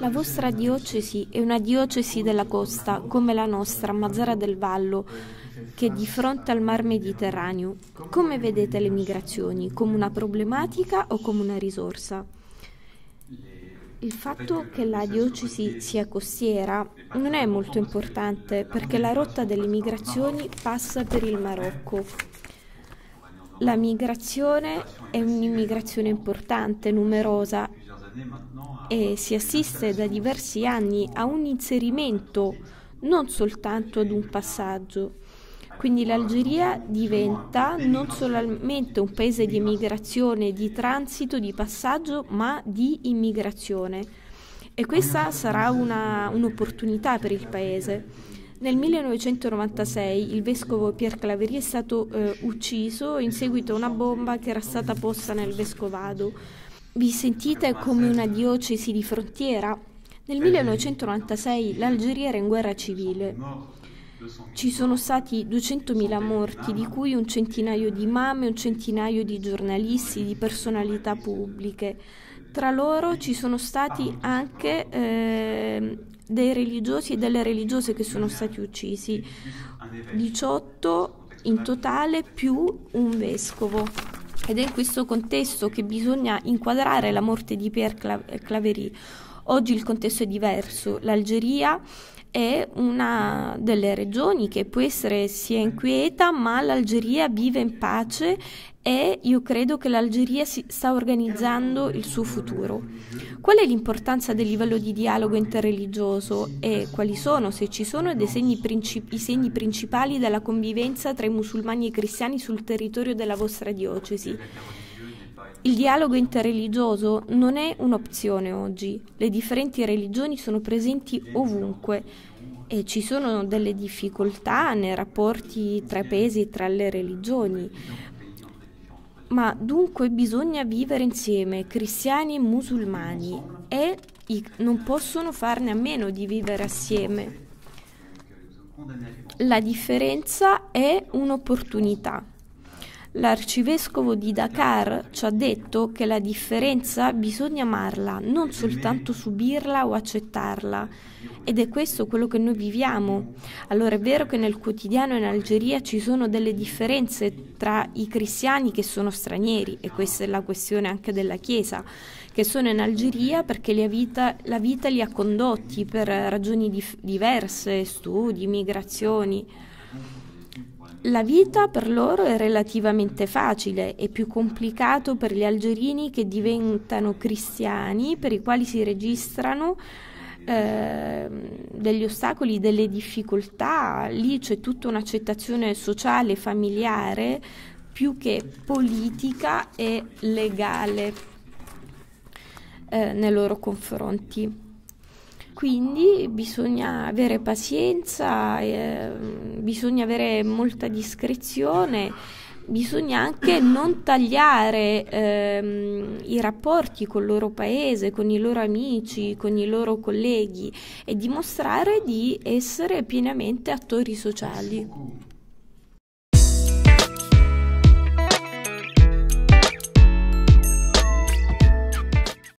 La vostra diocesi è una diocesi della costa, come la nostra, Mazzara del Vallo, che è di fronte al Mar Mediterraneo. Come vedete le migrazioni? Come una problematica o come una risorsa? Il fatto che la diocesi sia costiera non è molto importante perché la rotta delle migrazioni passa per il Marocco. La migrazione è un'immigrazione importante, numerosa e si assiste da diversi anni a un inserimento, non soltanto ad un passaggio. Quindi l'Algeria diventa diciamo, non solamente un paese di emigrazione, di transito, di passaggio, ma di immigrazione. E questa sarà una, un'opportunità per il paese. Nel 1996 il vescovo Pierre Claverie è stato eh, ucciso in seguito a una bomba che era stata posta nel vescovado. Vi sentite come una diocesi di frontiera? Nel 1996 l'Algeria era in guerra civile. Ci sono stati 200.000 morti, di cui un centinaio di mamme, un centinaio di giornalisti, di personalità pubbliche. Tra loro ci sono stati anche eh, dei religiosi e delle religiose che sono stati uccisi, 18 in totale più un vescovo. Ed è in questo contesto che bisogna inquadrare la morte di Pierre Claverie. Oggi il contesto è diverso. L'Algeria è una delle regioni che può essere sia inquieta, ma l'Algeria vive in pace e io credo che l'Algeria si sta organizzando il suo futuro. Qual è l'importanza del livello di dialogo interreligioso e quali sono, se ci sono, segni i segni principali della convivenza tra i musulmani e i cristiani sul territorio della vostra diocesi? Il dialogo interreligioso non è un'opzione oggi, le differenti religioni sono presenti ovunque e ci sono delle difficoltà nei rapporti tra i paesi e tra le religioni. Ma dunque bisogna vivere insieme, cristiani e musulmani, e non possono farne a meno di vivere assieme. La differenza è un'opportunità. L'arcivescovo di Dakar ci ha detto che la differenza bisogna amarla, non soltanto subirla o accettarla. Ed è questo quello che noi viviamo. Allora è vero che nel quotidiano in Algeria ci sono delle differenze tra i cristiani che sono stranieri, e questa è la questione anche della Chiesa, che sono in Algeria perché la vita, la vita li ha condotti per ragioni dif- diverse, studi, migrazioni. La vita per loro è relativamente facile, è più complicato per gli algerini che diventano cristiani, per i quali si registrano eh, degli ostacoli, delle difficoltà, lì c'è tutta un'accettazione sociale, familiare, più che politica e legale eh, nei loro confronti. Quindi bisogna avere pazienza, eh, bisogna avere molta discrezione, bisogna anche non tagliare ehm, i rapporti con il loro paese, con i loro amici, con i loro colleghi e dimostrare di essere pienamente attori sociali.